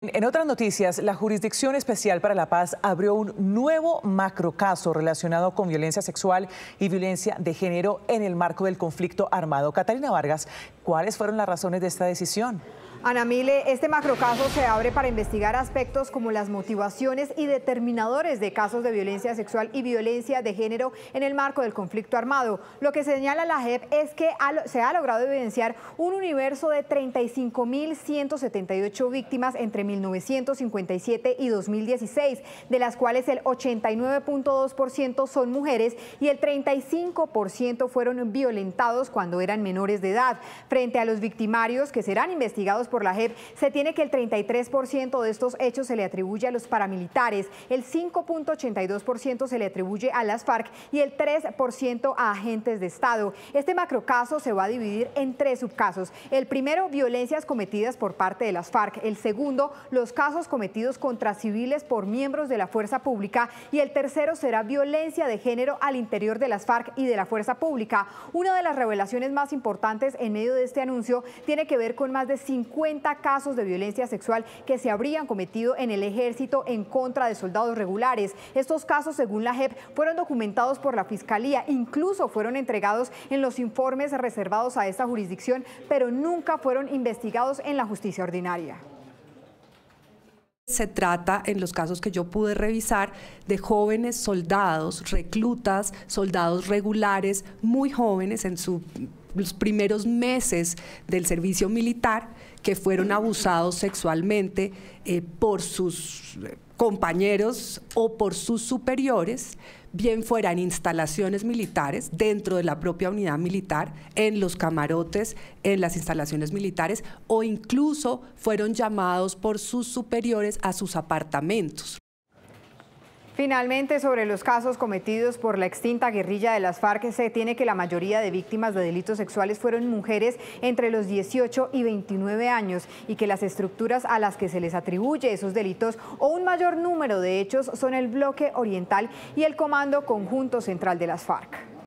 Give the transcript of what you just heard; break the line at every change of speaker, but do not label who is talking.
En otras noticias, la Jurisdicción Especial para la Paz abrió un nuevo macrocaso relacionado con violencia sexual y violencia de género en el marco del conflicto armado. Catalina Vargas, ¿cuáles fueron las razones de esta decisión? Ana Mile, este macrocaso se abre para investigar aspectos como las motivaciones y determinadores de casos de violencia sexual y violencia de género en el marco del conflicto armado. Lo que señala la JEP es que se ha logrado evidenciar un universo de 35.178 víctimas entre 1957 y 2016, de las cuales el 89.2% son mujeres y el 35% fueron violentados cuando eran menores de edad. Frente a los victimarios que serán investigados por la JEP, se tiene que el 33% de estos hechos se le atribuye a los paramilitares, el 5.82% se le atribuye a las FARC y el 3% a agentes de Estado. Este macrocaso se va a dividir en tres subcasos. El primero, violencias cometidas por parte de las FARC. El segundo, los casos cometidos contra civiles por miembros de la fuerza pública. Y el tercero será violencia de género al interior de las FARC y de la fuerza pública. Una de las revelaciones más importantes en medio de este anuncio tiene que ver con más de 50 casos de violencia sexual que se habrían cometido en el ejército en contra de soldados regulares. Estos casos, según la JEP, fueron documentados por la Fiscalía, incluso fueron entregados en los informes reservados a esta jurisdicción, pero nunca fueron investigados en la justicia ordinaria.
Se trata, en los casos que yo pude revisar, de jóvenes soldados, reclutas, soldados regulares, muy jóvenes en su los primeros meses del servicio militar que fueron abusados sexualmente eh, por sus eh, compañeros o por sus superiores, bien fuera en instalaciones militares, dentro de la propia unidad militar, en los camarotes, en las instalaciones militares, o incluso fueron llamados por sus superiores a sus apartamentos
Finalmente, sobre los casos cometidos por la extinta guerrilla de las FARC, se tiene que la mayoría de víctimas de delitos sexuales fueron mujeres entre los 18 y 29 años y que las estructuras a las que se les atribuye esos delitos o un mayor número de hechos son el Bloque Oriental y el Comando Conjunto Central de las FARC.